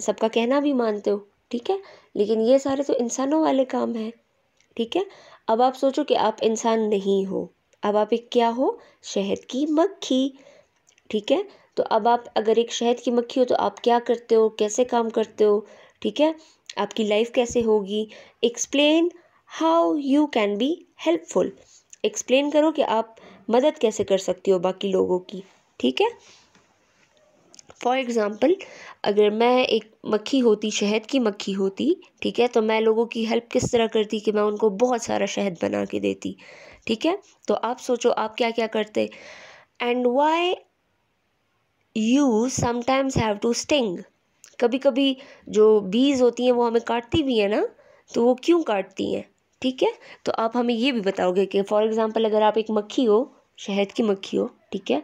सबका कहना भी मानते हो ठीक है लेकिन ये सारे तो इंसानों वाले काम हैं ठीक है अब आप सोचो कि आप इंसान नहीं हो अब आप एक क्या हो शहद की मक्खी ठीक है तो अब आप अगर एक शहद की मक्खी हो तो आप क्या करते हो कैसे काम करते हो ठीक है आपकी लाइफ कैसे होगी explain how you can be helpful explain करो कि आप मदद कैसे कर सकती हो बाकी लोगों की ठीक है फ़ॉर एग्ज़ाम्पल अगर मैं एक मक्खी होती शहद की मक्खी होती ठीक है तो मैं लोगों की हेल्प किस तरह करती कि मैं उनको बहुत सारा शहद बना के देती ठीक है तो आप सोचो आप क्या क्या करते and why you sometimes have to sting कभी कभी जो बीज होती हैं वो हमें काटती भी है ना तो वो क्यों काटती हैं ठीक है तो आप हमें ये भी बताओगे कि फॉर एग्ज़ाम्पल अगर आप एक मक्खी हो शहद की मक्खी हो ठीक है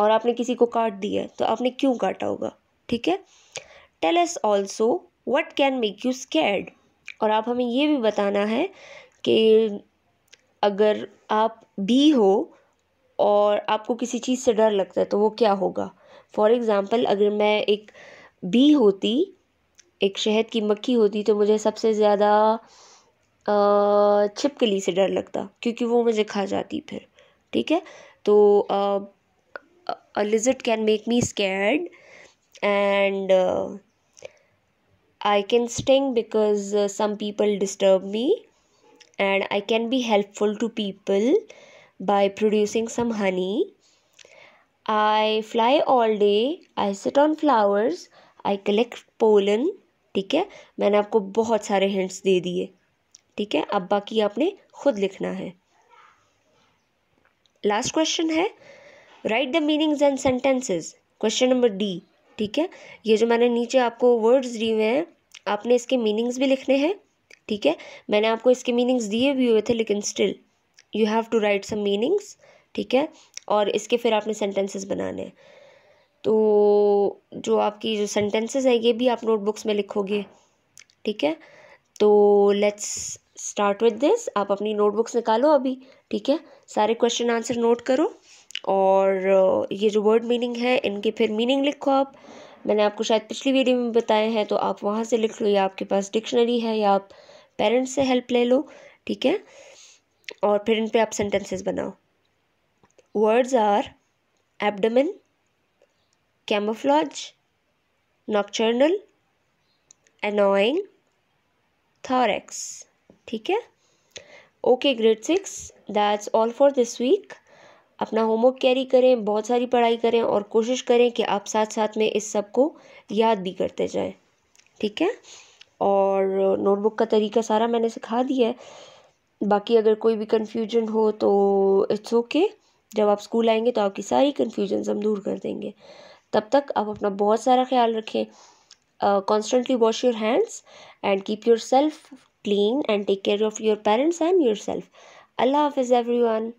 और आपने किसी को काट दिया तो आपने क्यों काटा होगा ठीक है tell us also what can make you scared और आप हमें ये भी बताना है कि अगर आप बी हो और आपको किसी चीज़ से डर लगता है तो वो क्या होगा फॉर एग्ज़ाम्पल अगर मैं एक बी होती एक शहद की मक्खी होती तो मुझे सबसे ज़्यादा छिपकली से डर लगता क्योंकि वो मुझे खा जाती फिर ठीक है तो a lizard can make me scared and uh, i can sting because uh, some people disturb me and i can be helpful to people by producing some honey i fly all day i sit on flowers i collect pollen ठीक है मैंने आपको बहुत सारे hints दे दिए ठीक है अब बाकी आपने खुद लिखना है लास्ट क्वेश्चन है write the meanings and sentences question number D ठीक है ये जो मैंने नीचे आपको वर्ड्स दिए हुए हैं आपने इसके मीनिंग्स भी लिखने हैं ठीक है मैंने आपको इसके मीनिंग्स दिए भी हुए थे लेकिन still you have to write some meanings ठीक है और इसके फिर आपने सेंटेंसेस बनाने हैं तो जो आपकी जो सेंटेंसेस है ये भी आप नोटबुक्स में लिखोगे ठीक है तो लेट्स स्टार्ट विद दिस आप अपनी नोटबुक्स निकालो अभी ठीक है सारे क्वेश्चन आंसर नोट करो और ये जो वर्ड मीनिंग है इनके फिर मीनिंग लिखो आप मैंने आपको शायद पिछली वीडियो में बताए हैं तो आप वहाँ से लिख लो या आपके पास डिक्शनरी है या आप पेरेंट्स से हेल्प ले लो ठीक है और फिर इन पर आप सेंटेंसेस बनाओ words are abdomen camouflage nocturnal annoying thorax ठीक है okay grade six that's all for this week अपना होमवर्क कैरी करें बहुत सारी पढ़ाई करें और कोशिश करें कि आप साथ साथ में इस सब को याद भी करते जाएं ठीक है और नोटबुक का तरीका सारा मैंने सिखा दिया है बाकी अगर कोई भी कन्फ्यूजन हो तो इट्स ओके okay। जब आप स्कूल आएंगे तो आपकी सारी कन्फ्यूजन हम दूर कर देंगे तब तक आप अपना बहुत सारा ख्याल रखें constantly wash your hands and keep yourself clean and take care of your parents and yourself अल्लाह हाफिज़ एवरी वन